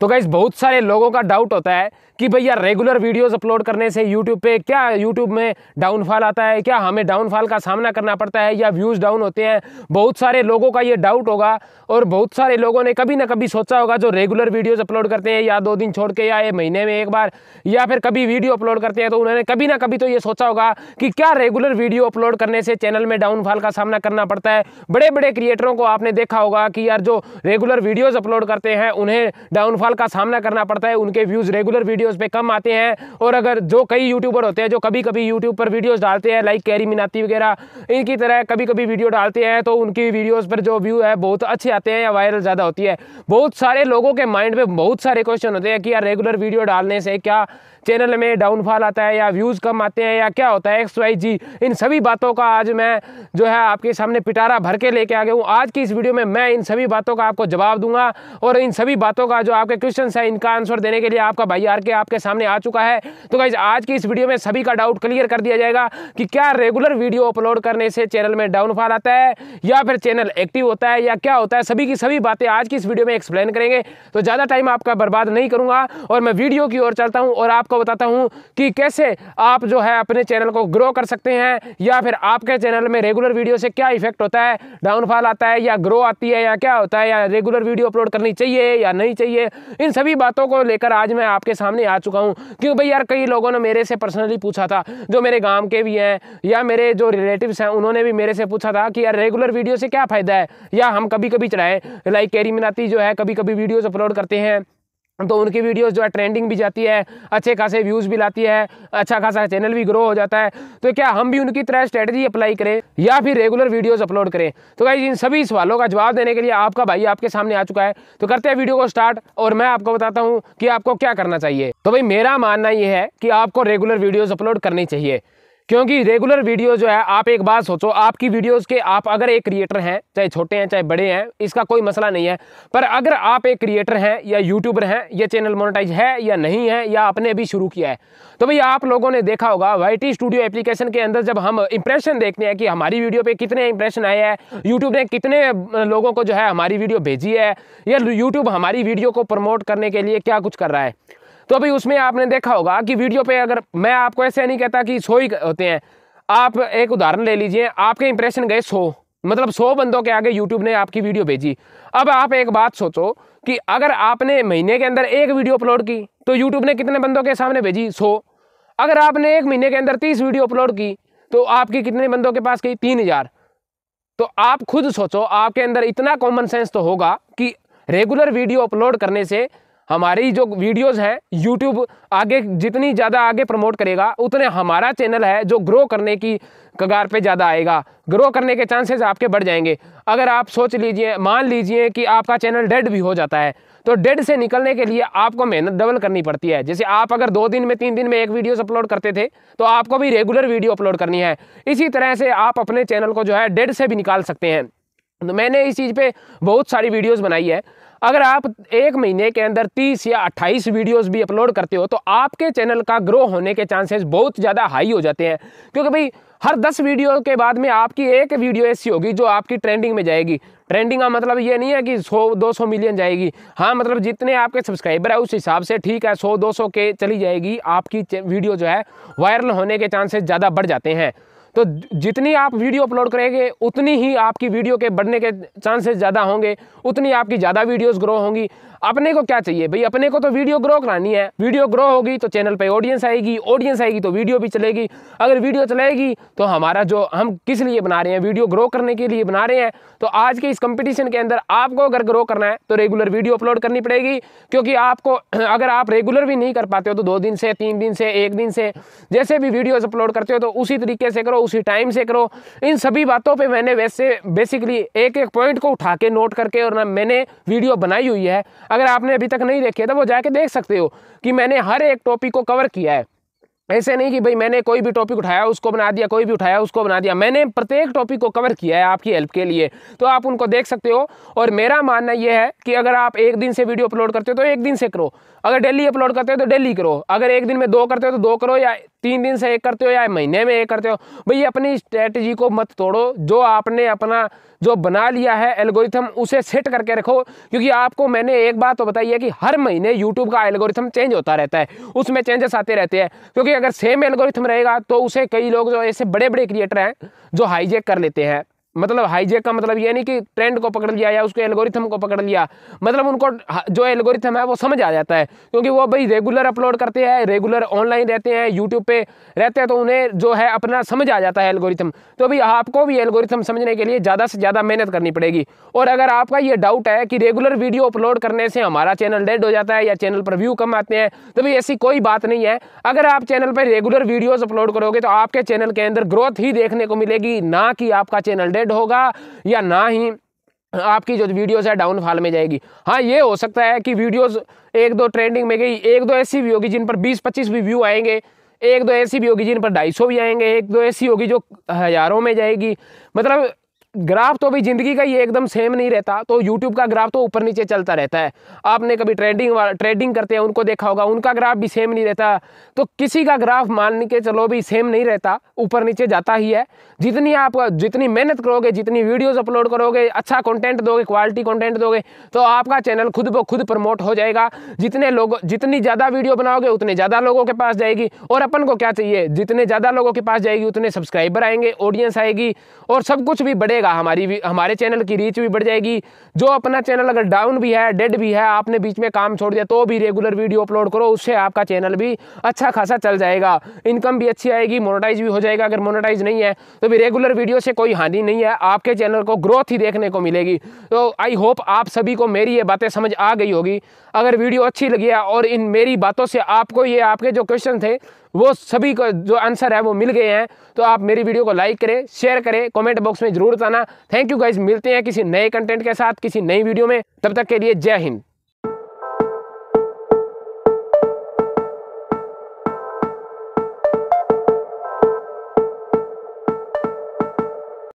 तो गाइज बहुत सारे लोगों का डाउट होता है कि भैया रेगुलर वीडियोस अपलोड करने से यूट्यूब पे क्या यूट्यूब में डाउनफॉल आता है क्या हमें डाउनफॉल का सामना करना पड़ता है या व्यूज़ डाउन होते हैं बहुत सारे लोगों का ये डाउट होगा और बहुत सारे लोगों ने कभी ना कभी सोचा होगा जो रेगुलर वीडियोज़ अपलोड करते हैं या दो दिन छोड़ के या महीने में एक बार या फिर कभी वीडियो अपलोड करते हैं तो उन्होंने कभी ना कभी तो ये सोचा होगा कि क्या रेगुलर वीडियो अपलोड करने से चैनल में डाउनफॉल का सामना करना पड़ता है बड़े बड़े क्रिएटरों को आपने देखा होगा कि यार जो रेगुलर वीडियोज़ अपलोड करते हैं उन्हें डाउनफॉल सवाल का सामना करना पड़ता है उनके व्यूज़ रेगुलर वीडियोस पे कम आते हैं और अगर जो कई यूट्यूबर होते हैं जो कभी कभी यूट्यूब पर वीडियोस डालते हैं लाइक कैरी मिनाती वगैरह इनकी तरह कभी कभी वीडियो डालते हैं तो उनकी वीडियोज़ पर जो व्यू है बहुत अच्छे आते हैं या वायरल ज़्यादा होती है बहुत सारे लोगों के माइंड में बहुत सारे क्वेश्चन होते हैं कि यार रेगुलर वीडियो डालने से क्या चैनल में डाउनफॉल आता है या व्यूज़ कम आते हैं या क्या होता है एक्स वाई जी इन सभी बातों का आज मैं जो है आपके सामने पिटारा भर के लेके आ गया हूँ आज की इस वीडियो में मैं इन सभी बातों का आपको जवाब दूंगा और इन सभी बातों का जो आपके क्वेश्चन है इनका आंसर देने के लिए आपका भाई आर के आपके सामने आ चुका है तो गाइज आज की इस वीडियो में सभी का डाउट क्लियर कर दिया जाएगा कि क्या रेगुलर वीडियो अपलोड करने से चैनल में डाउनफॉल आता है या फिर चैनल एक्टिव होता है या क्या होता है सभी की सभी बातें आज की इस वीडियो में एक्सप्लेन करेंगे तो ज़्यादा टाइम आपका बर्बाद नहीं करूँगा और मैं वीडियो की ओर चलता हूँ और आपको बताता हूँ कि कैसे आप जो है अपने चैनल को ग्रो कर सकते हैं या फिर आपके चैनल में रेगुलर वीडियो से क्या इफेक्ट होता है डाउनफॉल आता है या ग्रो आती है या क्या होता है या रेगुलर वीडियो अपलोड करनी चाहिए या नहीं चाहिए इन सभी बातों को लेकर आज मैं आपके सामने आ चुका हूँ क्योंकि भाई यार कई लोगों ने मेरे से पर्सनली पूछा था जो मेरे गाँव के भी हैं या मेरे जो रिलेटिव्स हैं उन्होंने भी मेरे से पूछा था कि यार रेगुलर वीडियो से क्या फ़ायदा है या हम कभी कभी चलाएं लाइक कैरी मिनाती जो है कभी कभी वीडियोज़ अपलोड करते हैं तो उनकी वीडियोस जो है ट्रेंडिंग भी जाती है अच्छे खासे व्यूज़ भी लाती है अच्छा खासा चैनल भी ग्रो हो जाता है तो क्या हम भी उनकी तरह स्ट्रेटजी अप्लाई करें या फिर रेगुलर वीडियोस अपलोड करें तो भाई इन सभी सवालों का जवाब देने के लिए आपका भाई आपके सामने आ चुका है तो करते हैं वीडियो को स्टार्ट और मैं आपको बताता हूँ कि आपको क्या करना चाहिए तो भाई मेरा मानना ये है कि आपको रेगुलर वीडियोज़ अपलोड करनी चाहिए क्योंकि रेगुलर वीडियो जो है आप एक बार सोचो आपकी वीडियोस के आप अगर एक क्रिएटर हैं चाहे छोटे हैं चाहे बड़े हैं इसका कोई मसला नहीं है पर अगर आप एक क्रिएटर हैं या यूट्यूबर हैं या चैनल मोनेटाइज है या नहीं है या आपने अभी शुरू किया है तो भैया आप लोगों ने देखा होगा वाई स्टूडियो एप्लीकेशन के अंदर जब हम इंप्रेशन देखते हैं कि हमारी वीडियो पर कितने इंप्रेशन आए हैं यूट्यूब ने कितने लोगों को जो है हमारी वीडियो भेजी है या यूट्यूब हमारी वीडियो को प्रमोट करने के लिए क्या कुछ कर रहा है तो अभी उसमें आपने देखा होगा कि वीडियो पे अगर मैं आपको ऐसे नहीं कहता कि सो ही होते हैं आप एक उदाहरण ले लीजिए आपके इंप्रेशन गए सो मतलब सो बंदों के आगे यूट्यूब ने आपकी वीडियो भेजी अब आप एक बात सोचो कि अगर आपने महीने के अंदर एक वीडियो अपलोड की तो यूट्यूब ने कितने बंदों के सामने भेजी सो अगर आपने एक महीने के अंदर तीस वीडियो अपलोड की तो आपकी कितने बंदों के पास गई तीन हज़ार तो आप खुद सोचो आपके अंदर इतना कॉमन सेंस तो होगा कि रेगुलर वीडियो अपलोड करने से हमारी जो वीडियोस हैं यूट्यूब आगे जितनी ज़्यादा आगे प्रमोट करेगा उतने हमारा चैनल है जो ग्रो करने की कगार पे ज़्यादा आएगा ग्रो करने के चांसेस आपके बढ़ जाएंगे अगर आप सोच लीजिए मान लीजिए कि आपका चैनल डेड भी हो जाता है तो डेड से निकलने के लिए आपको मेहनत डबल करनी पड़ती है जैसे आप अगर दो दिन में तीन दिन में एक वीडियो अपलोड करते थे तो आपको भी रेगुलर वीडियो अपलोड करनी है इसी तरह से आप अपने चैनल को जो है डेड से भी निकाल सकते हैं तो मैंने इस चीज़ पे बहुत सारी वीडियोस बनाई है अगर आप एक महीने के अंदर 30 या 28 वीडियोस भी अपलोड करते हो तो आपके चैनल का ग्रो होने के चांसेस बहुत ज़्यादा हाई हो जाते हैं क्योंकि भाई हर 10 वीडियो के बाद में आपकी एक वीडियो ऐसी होगी जो आपकी ट्रेंडिंग में जाएगी ट्रेंडिंग का मतलब ये नहीं है कि 100 200 मिलियन जाएगी हाँ मतलब जितने आपके सब्सक्राइबर है उस हिसाब से ठीक है 100 200 के चली जाएगी आपकी वीडियो जो है वायरल होने के चांसेस ज़्यादा बढ़ जाते हैं तो जितनी आप वीडियो अपलोड करेंगे उतनी ही आपकी वीडियो के बढ़ने के चांसेस ज़्यादा होंगे उतनी आपकी ज़्यादा वीडियोस ग्रो होंगी अपने को क्या चाहिए भाई अपने को तो वीडियो ग्रो करानी है वीडियो ग्रो होगी तो चैनल पे ऑडियंस आएगी ऑडियंस आएगी तो वीडियो भी चलेगी अगर वीडियो चलेगी तो हमारा जो हम किस लिए बना रहे हैं वीडियो ग्रो करने के लिए बना रहे हैं तो आज के इस कंपटीशन के अंदर आपको अगर ग्रो करना है तो रेगुलर वीडियो अपलोड करनी पड़ेगी क्योंकि आपको अगर आप रेगुलर भी नहीं कर पाते हो तो दो दिन से तीन दिन से एक दिन से जैसे भी वीडियोज़ अपलोड करते हो तो उसी तरीके से करो उसी टाइम से करो इन सभी बातों पर मैंने वैसे बेसिकली एक एक पॉइंट को उठा के नोट करके और ना मैंने वीडियो बनाई हुई है अगर आपने अभी तक नहीं देखे तो वो जाके देख सकते हो कि मैंने हर एक टॉपिक को कवर किया है ऐसे नहीं कि भाई मैंने कोई भी टॉपिक उठाया उसको बना दिया कोई भी उठाया उसको बना दिया मैंने प्रत्येक टॉपिक को कवर किया है आपकी हेल्प के लिए तो आप उनको देख सकते हो और मेरा मानना यह है कि अगर आप एक दिन से वीडियो अपलोड करते हो तो एक दिन से करो अगर डेली अपलोड करते हो तो डेली करो अगर एक दिन में दो करते हो तो दो करो या तीन दिन से एक करते हो या महीने में एक करते हो भाई अपनी स्ट्रेटजी को मत तोड़ो जो आपने अपना जो बना लिया है एल्गोरिथम उसे सेट करके रखो क्योंकि आपको मैंने एक बात तो बताई है कि हर महीने यूट्यूब का एल्गोरिथम चेंज होता रहता है उसमें चेंजेस आते रहते हैं क्योंकि अगर सेम एल्गोरिथम रहेगा तो उसे कई लोग जो ऐसे बड़े बड़े क्रिएटर हैं जो हाईजेक कर लेते हैं मतलब हाईजेक का मतलब ये नहीं कि ट्रेंड को पकड़ लिया या उसके एल्गोरिथम को पकड़ लिया मतलब उनको जो एल्गोरिथम है वो समझ आ जाता है क्योंकि वो भाई रेगुलर अपलोड करते हैं रेगुलर ऑनलाइन रहते हैं यूट्यूब पे रहते हैं तो उन्हें जो है अपना समझ आ जाता है एल्गोरिथम तो भाई आपको भी एल्गोरिथम समझने के लिए ज़्यादा से ज़्यादा मेहनत करनी पड़ेगी और अगर आपका ये डाउट है कि रेगुलर वीडियो अपलोड करने से हमारा चैनल डेड हो जाता है या चैनल पर व्यू कम आते हैं तो भाई ऐसी कोई बात नहीं है अगर आप चैनल पर रेगुलर वीडियोज़ अपलोड करोगे तो आपके चैनल के अंदर ग्रोथ ही देखने को मिलेगी ना कि आपका चैनल डेड एड होगा या ना ही आपकी जो वीडियोस है डाउनफॉल में जाएगी हाँ ये हो सकता है कि वीडियोस एक दो ट्रेंडिंग में गई एक दो ऐसी भी होगी जिन पर 20-25 भी व्यू आएंगे एक दो ऐसी भी होगी जिन पर 250 भी आएंगे एक दो ऐसी होगी जो हज़ारों में जाएगी मतलब ग्राफ तो भी ज़िंदगी का ये एकदम सेम नहीं रहता तो यूट्यूब का ग्राफ तो ऊपर नीचे चलता रहता है आपने कभी ट्रेडिंग ट्रेडिंग करते हैं उनको देखा होगा उनका ग्राफ भी सेम नहीं रहता तो किसी का ग्राफ मान के चलो भी सेम नहीं रहता ऊपर नीचे जाता ही है जितनी आप जितनी मेहनत करोगे जितनी वीडियोज़ अपलोड करोगे अच्छा कॉन्टेंट दोगे क्वालिटी कॉन्टेंट दोगे तो आपका चैनल खुद ब खुद प्रमोट हो जाएगा जितने लोग जितनी ज़्यादा वीडियो बनाओगे उतने ज़्यादा लोगों के पास जाएगी और अपन को क्या चाहिए जितने ज़्यादा लोगों के पास जाएगी उतने सब्सक्राइबर आएंगे ऑडियंस आएगी और सब कुछ भी बढ़ेगा जाएगा हमारी भी हमारे चैनल की रीच भी बढ़ जाएगी जो अपना चैनल अगर डाउन भी है डेड भी है आपने बीच में काम छोड़ दिया तो भी रेगुलर वीडियो अपलोड करो उससे आपका चैनल भी अच्छा खासा चल जाएगा इनकम भी अच्छी आएगी मोनोटाइज भी हो जाएगा अगर मोनोटाइज नहीं है तो भी रेगुलर वीडियो से कोई हानि नहीं है आपके चैनल को ग्रोथ ही देखने को मिलेगी तो आई होप आप सभी को मेरी ये बातें समझ आ गई होगी अगर वीडियो अच्छी लगी है और इन मेरी बातों से आपको ये आपके जो क्वेश्चन थे वो सभी को जो आंसर है वो मिल गए हैं तो आप मेरी वीडियो को लाइक करें शेयर करें कमेंट बॉक्स में जरूर बताना थैंक यू गाइज मिलते हैं किसी नए कंटेंट के साथ किसी नई वीडियो में तब तक के लिए जय हिंद